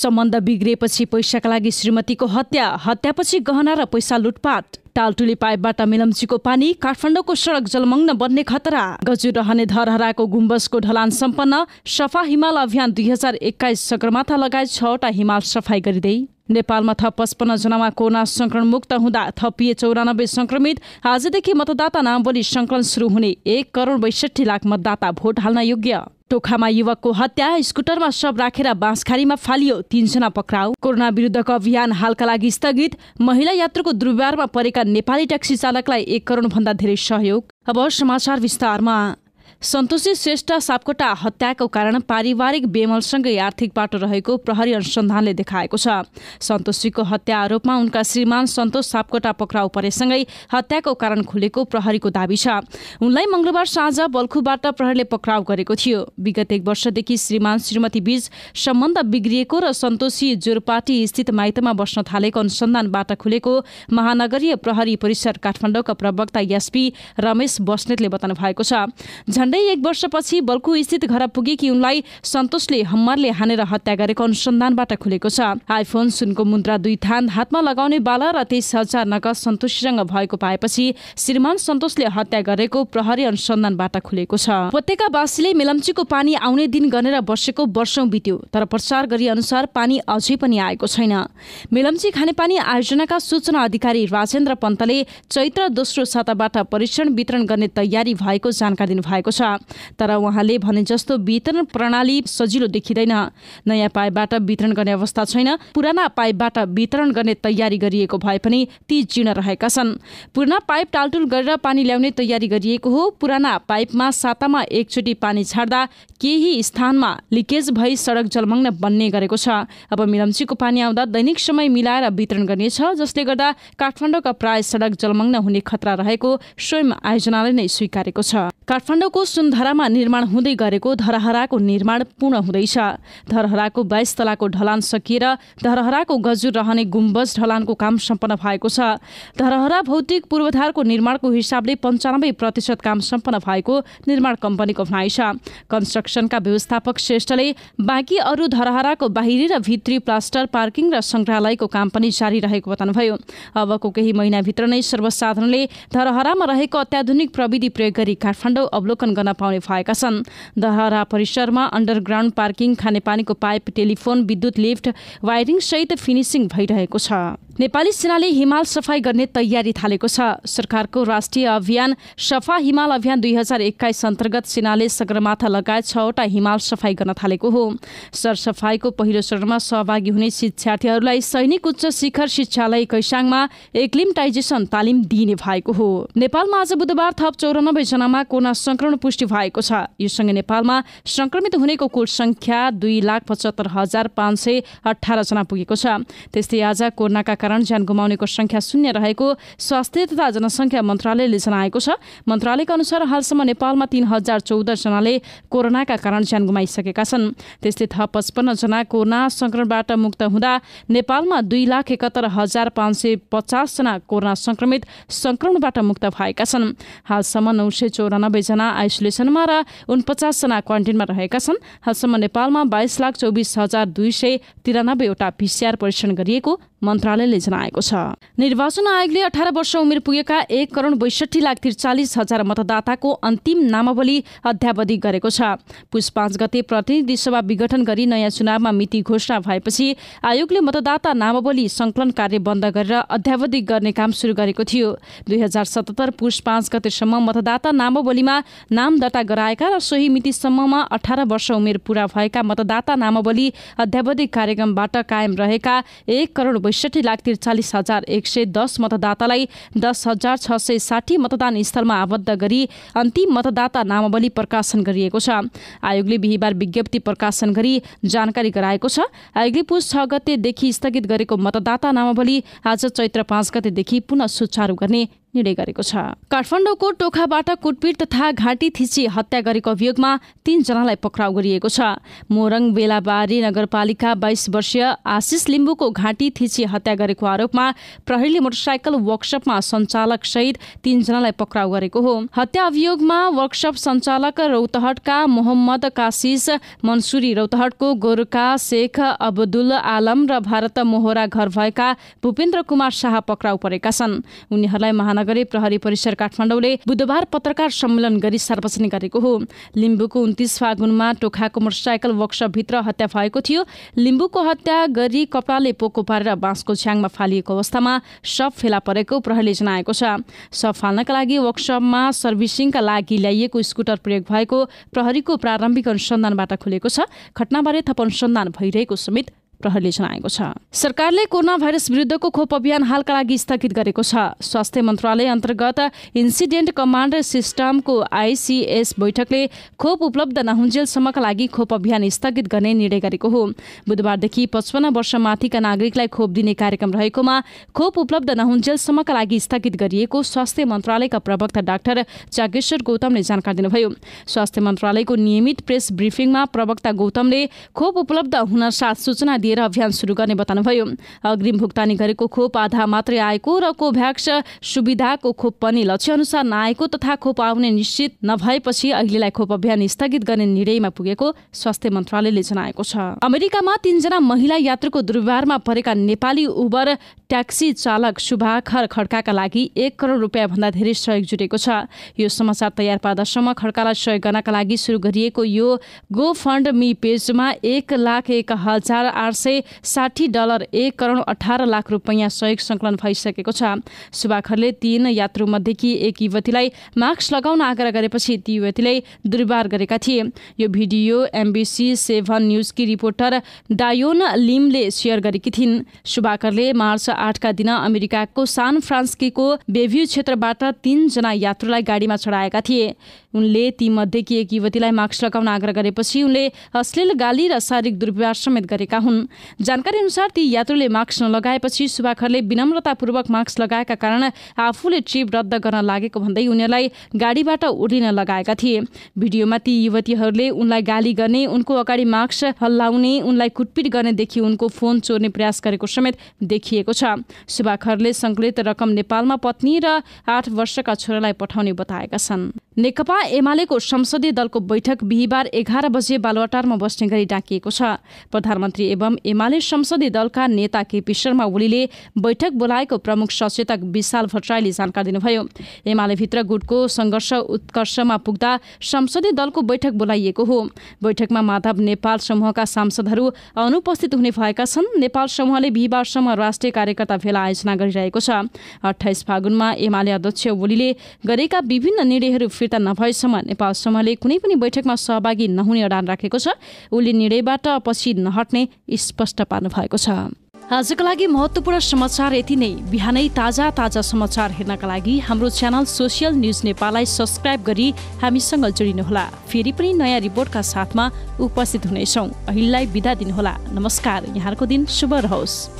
सम्बन्ध बिग्रिएपछि पैसाका लागि श्रीमतीको हत्या हत्यापछि गहना र पैसा लुटपाट टालटुली पाइपबाट मिलम्चीको पानी काठमाडौँको सडक जलमग्न बन्ने खतरा गजुर रहने धरहराको गुम्बसको ढलान सम्पन्न सफा हिमाल अभियान दुई हजार एक्काइस सगरमाथा लगायत छवटा हिमाल सफाई गरिँदै नेपालमा थप पचपन्न जनामा कोरोना संक्रमण मुक्त हुँदा थपिए चौरानब्बे संक्रमित आजदेखि मतदाता नामावली सङ्कलन सुरु हुने एक करोड बैसठी लाख मतदाता भोट हाल्न योग्य टोखामा युवकको हत्या स्कुटरमा सब राखेर बाँसखारीमा फालियो तीनजना पक्राउ कोरोना विरुद्धको अभियान हालका लागि स्थगित महिला यात्रुको दुर्व्यवहारमा परेका नेपाली ट्याक्सी चालकलाई एक भन्दा धेरै सहयोग अब समाचार विस्तारमा सन्तोषी श्रेष्ठ सापकोटा हत्याको कारण पारिवारिक बेमलसँगै आर्थिक बाटो रहेको प्रहरी अनुसन्धानले देखाएको छ सन्तोषीको हत्या आरोपमा उनका श्रीमान सन्तोष सापकोटा पक्राउ परेसँगै हत्याको कारण खुलेको प्रहरीको दावी छ उनलाई मंगलबार साँझ बल्खुबाट प्रहरीले पक्राउ गरेको थियो विगत एक वर्षदेखि श्रीमान श्रीमती बीच सम्बन्ध बिग्रिएको र सन्तोषी जोरपाटी स्थित माइतमा बस्न थालेको अनुसन्धानबाट खुलेको महानगरीय प्रहरी परिसर काठमाडौँका प्रवक्ता एसपी रमेश बस्नेतले बताउनु भएको छ झण्डै एक वर्षपछि बल्कुस्थित घर पुगेकी उनलाई सन्तोषले हम्मरले हानेर हत्या गरेको अनुसन्धानबाट खुलेको छ आइफोन सुनको मुद्रा दुई थान हातमा लगाउने बाला र तेइस हजार नगद सन्तोषीसँग भएको पाएपछि श्रीमान सन्तोषले हत्या गरेको प्रहरी अनुसन्धानबाट खुलेको छ उपत्यकावासीले मेलम्चीको पानी आउने दिन गरेर बसेको वर्षौं बित्यो तर प्रचार गरी अनुसार पानी अझै पनि आएको छैन मेलम्ची खानेपानी आयोजनाका सूचना अधिकारी राजेन्द्र पन्तले चैत्र दोस्रो साताबाट परीक्षण वितरण गर्ने तयारी भएको जानकारी दिनुभएको छ छ तर उहाँले भने जस्तो वितरण प्रणाली सजिलो देखिँदैन नयाँ पाइपबाट वितरण गर्ने अवस्था छैन पुराना पाइपबाट वितरण गर्ने तयारी गरिएको भए पनि ती जीर्ण रहेका छन् पुराना पाइप टालटुल गरेर पानी ल्याउने तयारी गरिएको हो पुराना पाइपमा सातामा एकचोटि पानी छाड्दा केही स्थानमा लिकेज भई सडक जलमग्न बन्ने गरेको छ अब मिलम्चीको पानी आउँदा दैनिक समय मिलाएर वितरण गर्नेछ जसले गर्दा काठमाडौँका प्राय सडक जलमग्न हुने खतरा रहेको स्वयं आयोजनाले नै स्वीकारेको छ काठमाडौँको सुनधरामा निर्माण हुँदै गरेको धरहराको निर्माण पूर्ण हुँदैछ धरहराको बाइस तलाको ढलान सकिएर धरहराको गजुर रहने गुम्बज ढलानको काम सम्पन्न भएको छ धरहरा भौतिक पूर्वधारको निर्माणको हिसाबले पन्चानब्बे प्रतिशत काम सम्पन्न भएको निर्माण कम्पनीको भनाइ छ कन्स्ट्रक्सनका व्यवस्थापक श्रेष्ठले बाँकी अरू धरहराको बाहिरी र भित्री प्लास्टर पार्किङ र सङ्ग्रहालयको काम पनि जारी रहेको बताउनुभयो अबको केही महिनाभित्र नै सर्वसाधारणले धरहरामा रहेको अत्याधुनिक प्रविधि प्रयोग गरी काठमाडौँ अवलोकन गर्न पाउने भएका छन् दहरा परिसरमा अन्डरग्राउन्ड पार्किङ खानेपानीको पाइप टेलिफोन विद्युत लिफ्ट सहित फिनिसिङ भइरहेको छ नेपाली सेनाले हिमाल सफाई गर्ने तयारी थालेको छ सरकारको राष्ट्रिय अभियान सफा हिमाल अभियान दुई हजार एक्काइस अन्तर्गत सेनाले सगरमाथा लगायत छवटा हिमाल सफाई गर्न थालेको हो सरसफाईको पहिलो चरणमा सहभागी हुने शिक्षार्थीहरूलाई सैनिक उच्च शिखर शिक्षालय कैसाङमा एक्लिमटाइजेसन तालिम दिइने भएको हो नेपालमा आज बुधबार थप चौरानब्बे जनामा कोरोना संक्रमण पुष्टि भएको छ सँगै नेपालमा संक्रमित हुनेको कुल संख्या दुई लाख पचहत्तर हजार पाँच सय अठारजना पुगेको छ त्यस्तै आज कोरोनाका कारण ज्यान गुमाउनेको संख्या शून्य रहेको स्वास्थ्य तथा जनसङ्ख्या मन्त्रालयले जनाएको छ मन्त्रालयका अनुसार हालसम्म नेपालमा तीन हजार चौधजनाले कोरोनाका कारण ज्यान गुमाइसकेका छन् त्यस्तै थप जना कोरोना संक्रमणबाट मुक्त हुँदा नेपालमा दुई लाख एकहत्तर हजार पाँच सय पचासजना कोरोना संक्रमित संक्रमणबाट मुक्त भएका छन् हालसम्म नौ सय चौरानब्बेजना आइसोलेट आइसोलेसनमा र उनपचासजना क्वारेन्टिनमा रहेका छन् हालसम्म नेपालमा बाइस लाख चौबिस हजार दुई सय तिरानब्बेवटा पिसिआर परीक्षण गरिएको मन्त्रालयले जनाएको छ निर्वाचन आयोगले अठार वर्ष उमेर पुगेका एक करोड बैसठी लाख त्रिचालिस हजार मतदाताको अन्तिम नामावली अध्यावधि गरेको छ पुष पाँच गते प्रतिनिधि सभा विघटन गरी नयाँ चुनावमा मिति घोषणा भएपछि आयोगले मतदाता नामावली सङ्कलन कार्य बन्द गरेर अध्यावधि गर्ने काम सुरु गरेको थियो दुई हजार सतहत्तर पुष पाँच गतेसम्म मतदाता नामावलीमा नाम दर्ता गराएका र सोही मितिसम्ममा अठार वर्ष उमेर पूरा भएका मतदाता नामावली अध्यावधिक कार्यक्रमबाट कायम रहेका एक करोड बैसठी लाख त्रिचालिस हजार एक सय दस मतदातालाई दस हजार छ सय साठी मतदान स्थलमा आबद्ध गरी अन्तिम मतदाता नामावली प्रकाशन गरिएको छ आयोगले बिहिबार विज्ञप्ति प्रकाशन गरी जानकारी गराएको छ आयोगले पुस छ गतेदेखि स्थगित गरेको मतदाता नामावली आज चैत्र पाँच गतेदेखि पुनः सुचारू गर्ने निर्णय गरेको छ काठमाडौँको टोखाबाट कुटपिट तथा घाँटी थिची हत्या गरेको अभियोगमा तीनजनालाई पक्राउ गरिएको छ मोरङ बेलाबारी नगरपालिका बाइस वर्षीय आशिष लिम्बूको घाँटी थिची हत्या गरेको आरोपमा प्रहरीले मोटरसाइकल वर्कसपमा सञ्चालक सहित तीनजनालाई पक्राउ गरेको हो हत्या अभियोगमा वर्कसप सञ्चालक रौतहटका मोहम्मद कासिस मन्सुरी रौतहटको गोरुका शेख अब्दुल आलम र भारत मोहरा घर भएका भूपेन्द्र कुमार शाह पक्राउ परेका छन् उनीहरूलाई महान गरे प्रहरी परिसर काठमाडौँले बुधबार पत्रकार सम्मेलन गरी सार्वजनिक गरेको हो लिम्बूको उन्तिस फागुनमा टोखाको मोटरसाइकल वर्कसपभित्र हत्या भएको थियो लिम्बूको हत्या गरी कपडाले पोको पारेर बाँसको छ्याङमा फालिएको अवस्थामा शव फेला परेको प्रहरीले जनाएको छ शव फाल्नका लागि वर्कसपमा सर्भिसिङका लागि ल्याइएको स्कुटर प्रयोग भएको प्रहरीको प्रारम्भिक अनुसन्धानबाट खुलेको छ घटनाबारे थप अनुसन्धान भइरहेको समेत प्रहरले जनाएको छ सरकारले कोरोना भाइरस विरुद्धको खोप अभियान हालका लागि स्थगित गरेको छ स्वास्थ्य मन्त्रालय अन्तर्गत इन्सिडेन्ट कमान्ड सिस्टमको आइसिएस बैठकले खोप उपलब्ध नहुन्जेलसम्मका लागि खोप अभियान स्थगित गर्ने निर्णय गरेको हो बुधबारदेखि पचपन्न माथिका नागरिकलाई खोप दिने कार्यक्रम रहेकोमा खोप उपलब्ध नहुन्जेलसम्मका लागि स्थगित गरिएको स्वास्थ्य मन्त्रालयका प्रवक्ता डाक्टर जागेश्वर गौतमले जानकारी दिनुभयो स्वास्थ्य मन्त्रालयको नियमित प्रेस ब्रिफिङमा प्रवक्ता गौतमले खोप उपलब्ध हुन साथ सूचना दिए दिएर अभियान सुरु गर्ने बताउनुभयो अग्रिम भुक्तानी गरेको खोप आधा मात्रै आएको र कोभ्याक्स सुविधाको खोप पनि लक्ष्य अनुसार नआएको तथा खोप आउने निश्चित नभएपछि अहिलेलाई खोप अभियान स्थगित गर्ने निर्णयमा पुगेको स्वास्थ्य मन्त्रालयले जनाएको छ अमेरिकामा तीनजना महिला यात्रुको दुर्व्यवहारमा परेका नेपाली उबर ट्याक्सी चालक शुभाखर खड्काका लागि एक करोड भन्दा धेरै सहयोग जुटेको छ यो समाचार तयार पार्दासम्म खड्कालाई सहयोग गर्नका लागि सुरु गरिएको यो गो फन्ड मी पेजमा एक लाख एक हजार आठ सय साठी डलर एक करोड अठार लाख रुपियाँ सहयोग सङ्कलन भइसकेको छ सुबाखरले तीन यात्रुमध्येकी एक युवतीलाई मास्क लगाउन आग्रह गरेपछि ती युवतीले दुर्व्यवहार गरेका थिए यो भिडियो एमबिसी सेभन न्युजकी रिपोर्टर डायोन लिमले सेयर गरेकी थिइन् सुभाकरले मार्च आठका दिन अमेरिकाको सान फ्रान्सकीको बेभ्यू क्षेत्रबाट तीनजना यात्रुलाई गाडीमा चढाएका थिए उनले तीमध्येकी एक युवतीलाई मास्क लगाउन आग्रह गरेपछि उनले अश्लील गाली र शारीरिक दुर्व्यवहार समेत गरेका हुन् जानकारी अनुसार ती यात्रुले मास्क नलगाएपछि सुभाखरले विनम्रतापूर्वक मास्क लगाएका कारण आफूले ट्रिप रद्द गर्न लागेको भन्दै उनीहरूलाई गाडीबाट ओर्लिन लगाएका थिए भिडियोमा ती युवतीहरूले उनलाई गाली गर्ने उनको अगाडि मास्क हल्लाउने उनलाई कुटपिट गर्नेदेखि उनको फोन चोर्ने प्रयास गरेको समेत देखिएको छ सुभाखरले सङ्कलित रकम नेपालमा पत्नी र आठ वर्षका छोरालाई पठाउने बताएका छन् नेकपा एमालेको संसदीय दलको बैठक बिहिबार एघार बजे बालुवाटारमा बस्ने गरी डाकिएको छ प्रधानमन्त्री एवं एमाले संसदीय दलका नेता केपी शर्मा ओलीले बैठक बोलाएको प्रमुख सचेतक विशाल भट्टराईले जानकारी दिनुभयो एमालेभित्र गुटको सङ्घर्ष उत्कर्षमा पुग्दा संसदीय दलको बैठक बोलाइएको हो बैठकमा माधव नेपाल समूहका सांसदहरू अनुपस्थित हुने भएका छन् नेपाल समूहले बिहिबारसम्म राष्ट्रिय कार्यकर्ता भेला आयोजना गरिरहेको छ अठाइस फागुनमा एमाले अध्यक्ष ओलीले गरेका विभिन्न निर्णयहरू फिर्ता नभएसम्म नेपाल समूहले कुनै पनि बैठकमा सहभागी नहुने अडान राखेको छ ओली निर्णयबाट पछि नहट्ने स्पष्ट पार्नु छ आजको लागि महत्त्वपूर्ण समाचार यति नै बिहानै ताजा ताजा समाचार हेर्नका लागि हाम्रो च्यानल सोसियल न्युज नेपाललाई सब्सक्राइब गरी हामीसँग जोडिनुहोला फेरि पनि नयाँ रिपोर्टका साथमा उपस्थित हुनेछौँ अहिलेलाई बिदा दिनुहोला नमस्कार यहाँको दिन शुभ रहोस्